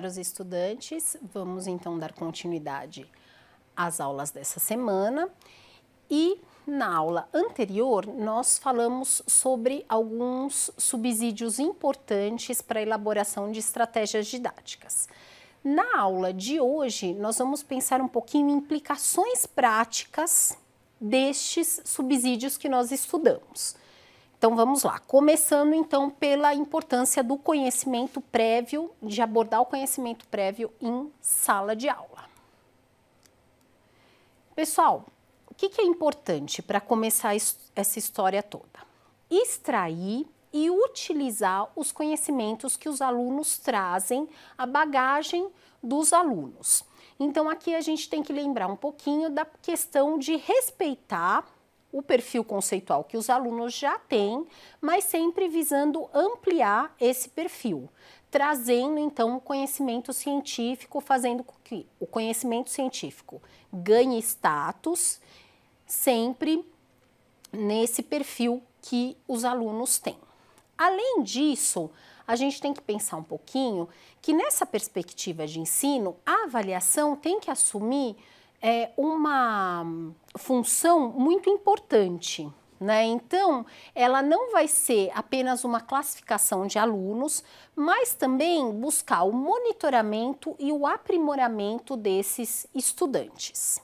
caros estudantes, vamos então dar continuidade às aulas dessa semana. E na aula anterior, nós falamos sobre alguns subsídios importantes para a elaboração de estratégias didáticas. Na aula de hoje, nós vamos pensar um pouquinho em implicações práticas destes subsídios que nós estudamos. Então vamos lá, começando então pela importância do conhecimento prévio, de abordar o conhecimento prévio em sala de aula. Pessoal, o que, que é importante para começar essa história toda? Extrair e utilizar os conhecimentos que os alunos trazem, a bagagem dos alunos. Então aqui a gente tem que lembrar um pouquinho da questão de respeitar o perfil conceitual que os alunos já têm, mas sempre visando ampliar esse perfil, trazendo então o conhecimento científico, fazendo com que o conhecimento científico ganhe status sempre nesse perfil que os alunos têm. Além disso, a gente tem que pensar um pouquinho que nessa perspectiva de ensino, a avaliação tem que assumir é, uma função muito importante. Né? Então, ela não vai ser apenas uma classificação de alunos, mas também buscar o monitoramento e o aprimoramento desses estudantes.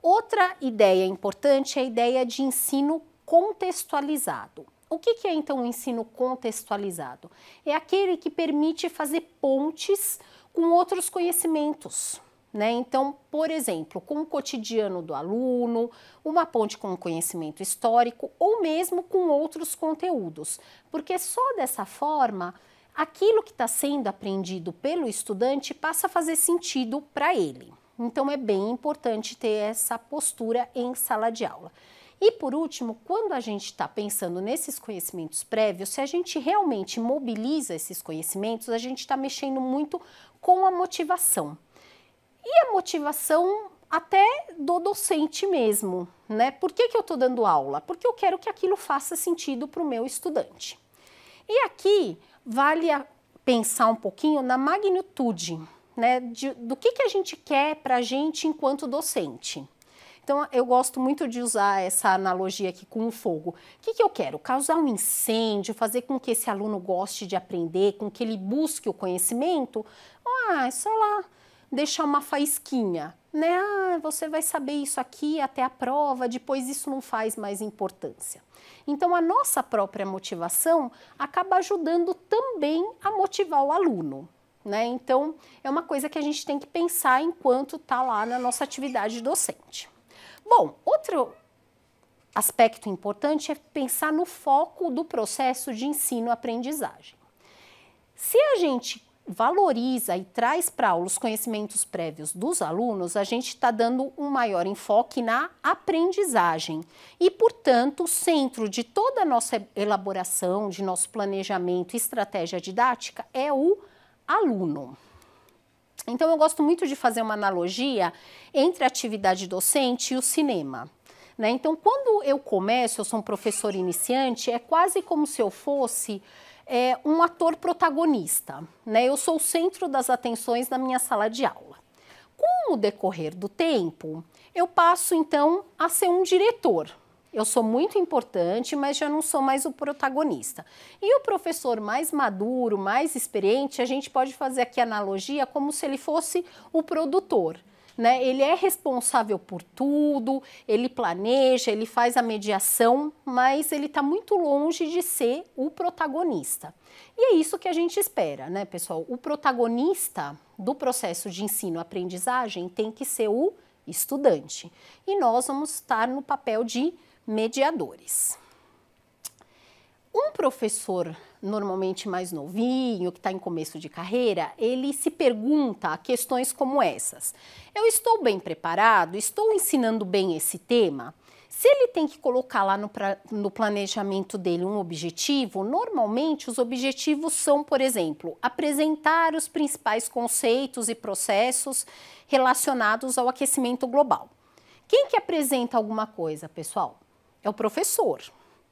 Outra ideia importante é a ideia de ensino contextualizado. O que, que é então o ensino contextualizado? É aquele que permite fazer pontes com outros conhecimentos. Né? Então, por exemplo, com o cotidiano do aluno, uma ponte com o conhecimento histórico ou mesmo com outros conteúdos, porque só dessa forma aquilo que está sendo aprendido pelo estudante passa a fazer sentido para ele. Então, é bem importante ter essa postura em sala de aula. E por último, quando a gente está pensando nesses conhecimentos prévios, se a gente realmente mobiliza esses conhecimentos, a gente está mexendo muito com a motivação. E a motivação até do docente mesmo, né? Por que, que eu estou dando aula? Porque eu quero que aquilo faça sentido para o meu estudante. E aqui vale pensar um pouquinho na magnitude, né? De, do que, que a gente quer para a gente enquanto docente. Então, eu gosto muito de usar essa analogia aqui com o fogo. O que, que eu quero? Causar um incêndio, fazer com que esse aluno goste de aprender, com que ele busque o conhecimento? Ah, é só lá deixar uma faísquinha, né? Ah, você vai saber isso aqui até a prova, depois isso não faz mais importância. Então, a nossa própria motivação acaba ajudando também a motivar o aluno. Né? Então, é uma coisa que a gente tem que pensar enquanto está lá na nossa atividade docente. Bom, outro aspecto importante é pensar no foco do processo de ensino-aprendizagem. Se a gente valoriza e traz para aula os conhecimentos prévios dos alunos, a gente está dando um maior enfoque na aprendizagem. E, portanto, o centro de toda a nossa elaboração, de nosso planejamento e estratégia didática é o aluno. Então, eu gosto muito de fazer uma analogia entre a atividade docente e o cinema. Né? Então, quando eu começo, eu sou um professor iniciante, é quase como se eu fosse é, um ator protagonista. Né? Eu sou o centro das atenções na minha sala de aula. Com o decorrer do tempo, eu passo então a ser um diretor. Eu sou muito importante, mas já não sou mais o protagonista. E o professor mais maduro, mais experiente, a gente pode fazer aqui analogia como se ele fosse o produtor né? Ele é responsável por tudo, ele planeja, ele faz a mediação, mas ele está muito longe de ser o protagonista. E é isso que a gente espera, né, pessoal? O protagonista do processo de ensino-aprendizagem tem que ser o estudante. E nós vamos estar no papel de mediadores. Um professor normalmente mais novinho, que está em começo de carreira, ele se pergunta questões como essas: Eu estou bem preparado? Estou ensinando bem esse tema? Se ele tem que colocar lá no, pra, no, planejamento dele um objetivo, normalmente os objetivos são, por exemplo, apresentar os principais conceitos e processos relacionados ao aquecimento global. Quem que apresenta alguma coisa, pessoal? É o professor.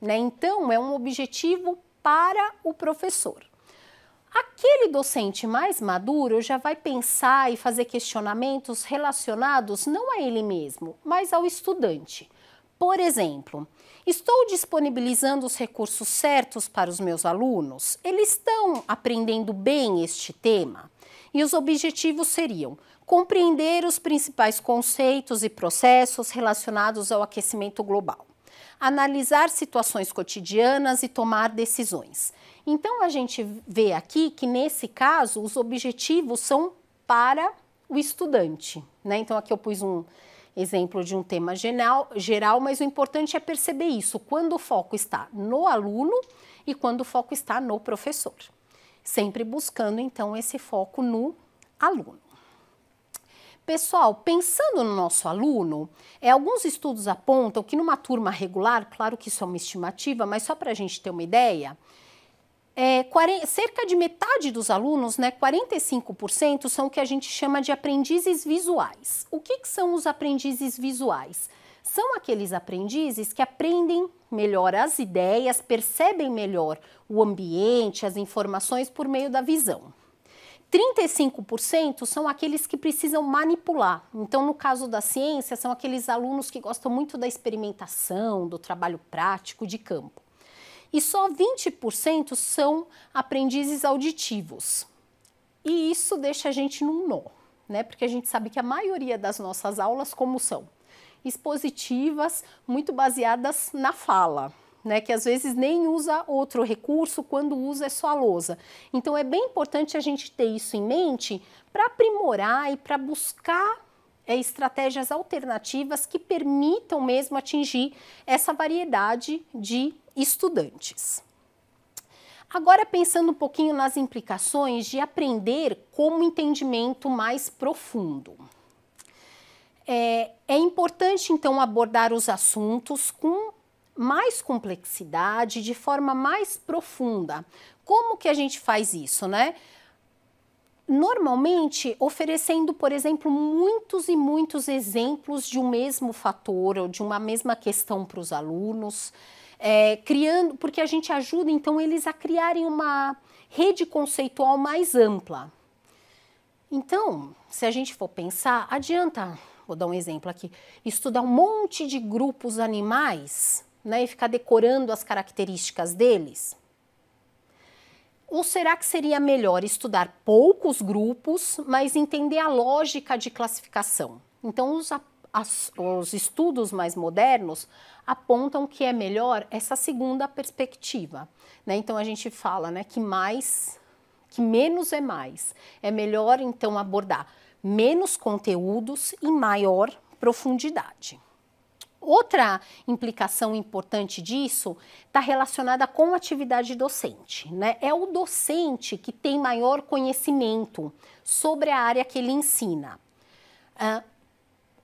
Né? Então, é um objetivo para o professor. Aquele docente mais maduro já vai pensar e fazer questionamentos relacionados não a ele mesmo, mas ao estudante. Por exemplo, estou disponibilizando os recursos certos para os meus alunos? Eles estão aprendendo bem este tema? E os objetivos seriam compreender os principais conceitos e processos relacionados ao aquecimento global analisar situações cotidianas e tomar decisões. Então, a gente vê aqui que, nesse caso, os objetivos são para o estudante. Né? Então, aqui eu pus um exemplo de um tema geral, geral, mas o importante é perceber isso, quando o foco está no aluno e quando o foco está no professor. Sempre buscando, então, esse foco no aluno. Pessoal, pensando no nosso aluno, é, alguns estudos apontam que numa turma regular, claro que isso é uma estimativa, mas só para a gente ter uma ideia, é, 40, cerca de metade dos alunos, né, 45%, são o que a gente chama de aprendizes visuais. O que, que são os aprendizes visuais? São aqueles aprendizes que aprendem melhor as ideias, percebem melhor o ambiente, as informações por meio da visão. 35% são aqueles que precisam manipular. Então, no caso da ciência, são aqueles alunos que gostam muito da experimentação, do trabalho prático de campo. E só 20% são aprendizes auditivos. E isso deixa a gente num nó, né? Porque a gente sabe que a maioria das nossas aulas como são? Expositivas, muito baseadas na fala né, que às vezes nem usa outro recurso, quando usa é só a lousa. Então é bem importante a gente ter isso em mente para aprimorar e para buscar é, estratégias alternativas que permitam mesmo atingir essa variedade de estudantes. Agora, pensando um pouquinho nas implicações de aprender como entendimento mais profundo. É, é importante, então, abordar os assuntos com mais complexidade, de forma mais profunda. Como que a gente faz isso, né? Normalmente oferecendo, por exemplo, muitos e muitos exemplos de um mesmo fator ou de uma mesma questão para os alunos, é, criando, porque a gente ajuda então eles a criarem uma rede conceitual mais ampla. Então, se a gente for pensar, adianta, vou dar um exemplo aqui, estudar um monte de grupos animais né, e ficar decorando as características deles? Ou será que seria melhor estudar poucos grupos, mas entender a lógica de classificação? Então, os, as, os estudos mais modernos apontam que é melhor essa segunda perspectiva. Né? Então, a gente fala né, que mais, que menos é mais. É melhor, então, abordar menos conteúdos e maior profundidade. Outra implicação importante disso está relacionada com a atividade docente. Né? É o docente que tem maior conhecimento sobre a área que ele ensina.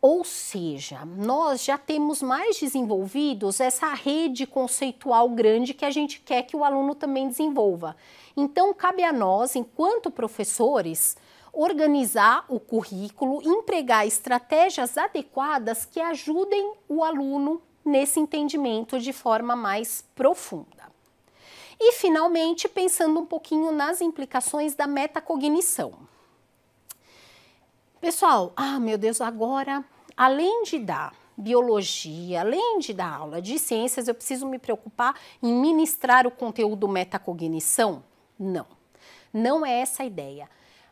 ou seja, nós já temos mais desenvolvidos essa rede conceitual grande que a gente quer que o aluno também desenvolva. Então, cabe a nós, enquanto professores, organizar o currículo, empregar estratégias adequadas que ajudem o aluno nesse entendimento de forma mais profunda. E, finalmente, pensando um pouquinho nas implicações da metacognição. Pessoal, ah, meu Deus, agora, além de dar biologia, além de dar aula de ciências, eu preciso me preocupar em ministrar o conteúdo metacognição? Não, não é essa a ideia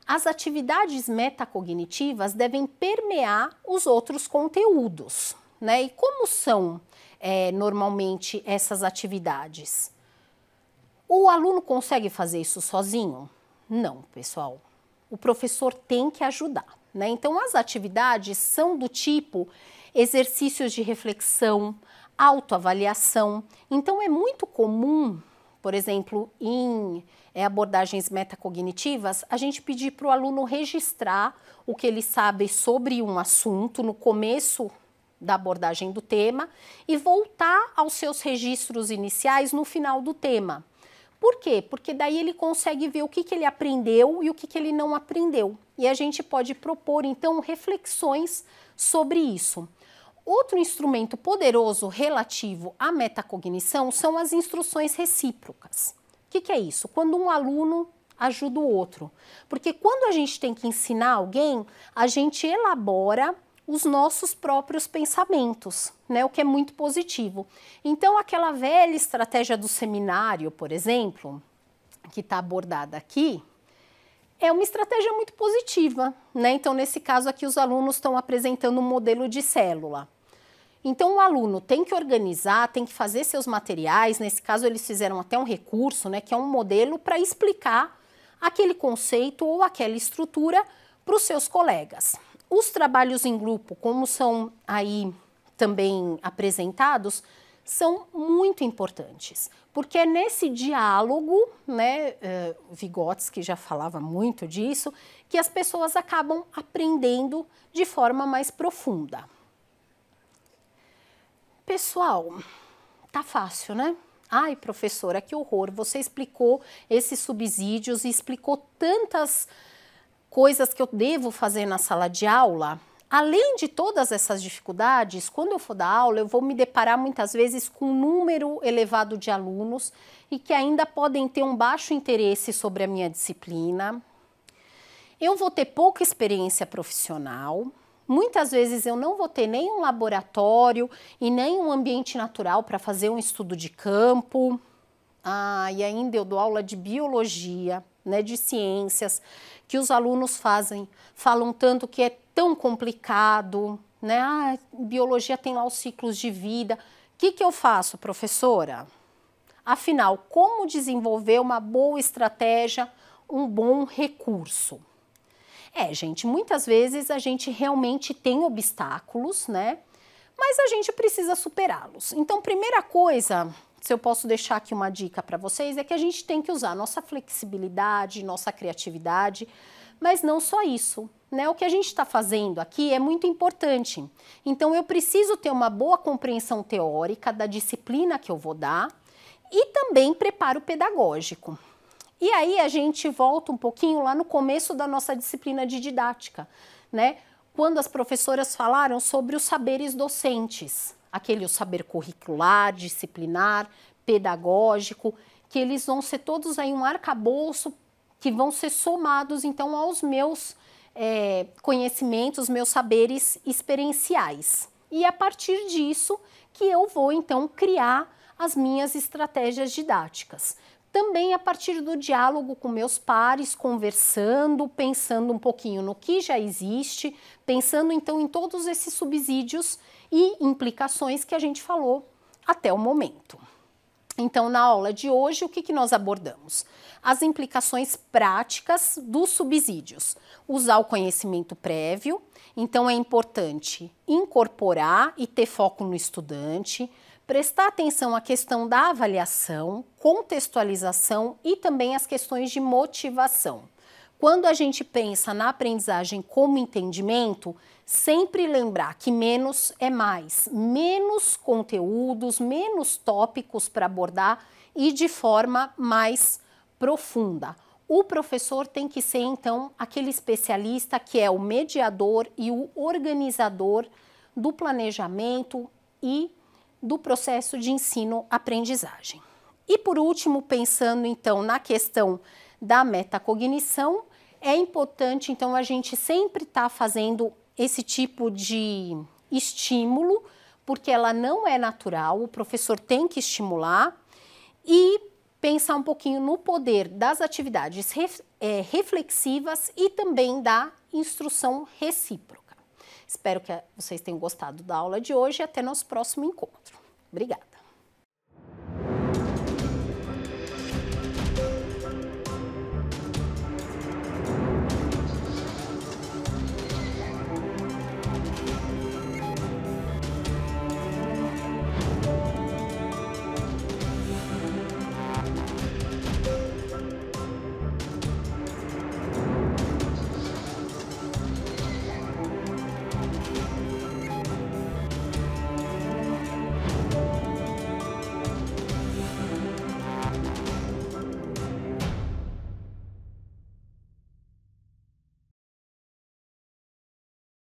as atividades metacognitivas devem permear os outros conteúdos. Né? E como são é, normalmente essas atividades? O aluno consegue fazer isso sozinho? Não, pessoal. O professor tem que ajudar. Né? Então, as atividades são do tipo exercícios de reflexão, autoavaliação. Então, é muito comum, por exemplo, em é, abordagens metacognitivas, a gente pedir para o aluno registrar o que ele sabe sobre um assunto no começo da abordagem do tema e voltar aos seus registros iniciais no final do tema. Por quê? Porque daí ele consegue ver o que, que ele aprendeu e o que, que ele não aprendeu. E a gente pode propor, então, reflexões sobre isso. Outro instrumento poderoso relativo à metacognição são as instruções recíprocas. O que, que é isso? Quando um aluno ajuda o outro. Porque quando a gente tem que ensinar alguém, a gente elabora os nossos próprios pensamentos, né? O que é muito positivo. Então, aquela velha estratégia do seminário, por exemplo, que está abordada aqui, é uma estratégia muito positiva, né? Então, nesse caso aqui, os alunos estão apresentando um modelo de célula. Então, o aluno tem que organizar, tem que fazer seus materiais. Nesse caso, eles fizeram até um recurso, né, que é um modelo para explicar aquele conceito ou aquela estrutura para os seus colegas. Os trabalhos em grupo, como são aí também apresentados, são muito importantes, porque é nesse diálogo, né, eh, Vygotsky já falava muito disso, que as pessoas acabam aprendendo de forma mais profunda. Pessoal, tá fácil, né? Ai, professora, que horror! Você explicou esses subsídios e explicou tantas coisas que eu devo fazer na sala de aula. Além de todas essas dificuldades, quando eu for dar aula, eu vou me deparar muitas vezes com um número elevado de alunos e que ainda podem ter um baixo interesse sobre a minha disciplina. Eu vou ter pouca experiência profissional, Muitas vezes eu não vou ter nem um laboratório e nem um ambiente natural para fazer um estudo de campo. Ah, e ainda eu dou aula de biologia, né, de ciências, que os alunos fazem, falam tanto que é tão complicado, né? Ah, biologia tem lá os ciclos de vida. O que, que eu faço, professora? Afinal, como desenvolver uma boa estratégia, um bom recurso? É, gente, muitas vezes a gente realmente tem obstáculos, né? Mas a gente precisa superá-los. Então, primeira coisa, se eu posso deixar aqui uma dica para vocês, é que a gente tem que usar nossa flexibilidade, nossa criatividade, mas não só isso. Né? O que a gente está fazendo aqui é muito importante. Então, eu preciso ter uma boa compreensão teórica da disciplina que eu vou dar e também preparo pedagógico. E aí a gente volta um pouquinho lá no começo da nossa disciplina de didática, né? Quando as professoras falaram sobre os saberes docentes, aquele o saber curricular, disciplinar, pedagógico, que eles vão ser todos aí um arcabouço que vão ser somados então aos meus é, conhecimentos, meus saberes experienciais. E é a partir disso que eu vou então criar as minhas estratégias didáticas também a partir do diálogo com meus pares, conversando, pensando um pouquinho no que já existe, pensando então em todos esses subsídios e implicações que a gente falou até o momento. Então, na aula de hoje, o que, que nós abordamos? As implicações práticas dos subsídios. Usar o conhecimento prévio, então é importante incorporar e ter foco no estudante, prestar atenção à questão da avaliação, contextualização e também as questões de motivação. Quando a gente pensa na aprendizagem como entendimento, sempre lembrar que menos é mais, menos conteúdos, menos tópicos para abordar e de forma mais profunda. O professor tem que ser então aquele especialista que é o mediador e o organizador do planejamento e do processo de ensino-aprendizagem. E por último, pensando então na questão da metacognição, é importante então a gente sempre estar tá fazendo esse tipo de estímulo, porque ela não é natural, o professor tem que estimular e pensar um pouquinho no poder das atividades ref, é, reflexivas e também da instrução recíproca. Espero que vocês tenham gostado da aula de hoje e até nosso próximo encontro. Obrigada!